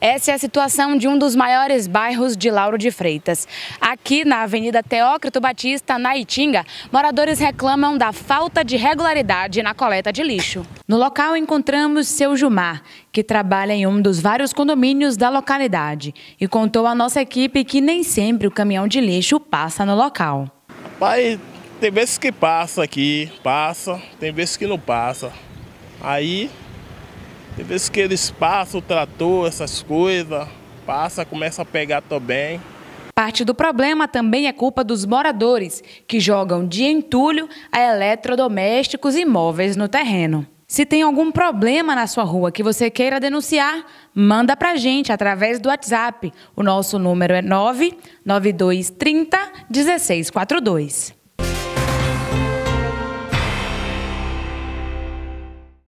Essa é a situação de um dos maiores bairros de Lauro de Freitas. Aqui na Avenida Teócrito Batista, na Itinga, moradores reclamam da falta de regularidade na coleta de lixo. No local encontramos seu Jumar, que trabalha em um dos vários condomínios da localidade e contou à nossa equipe que nem sempre o caminhão de lixo passa no local. Pai, tem vezes que passa aqui, passa, tem vezes que não passa. Aí tem vezes que eles passam o trator, essas coisas, passa, começa a pegar também. Parte do problema também é culpa dos moradores, que jogam de entulho a eletrodomésticos e móveis no terreno. Se tem algum problema na sua rua que você queira denunciar, manda pra gente através do WhatsApp. O nosso número é 99230 1642.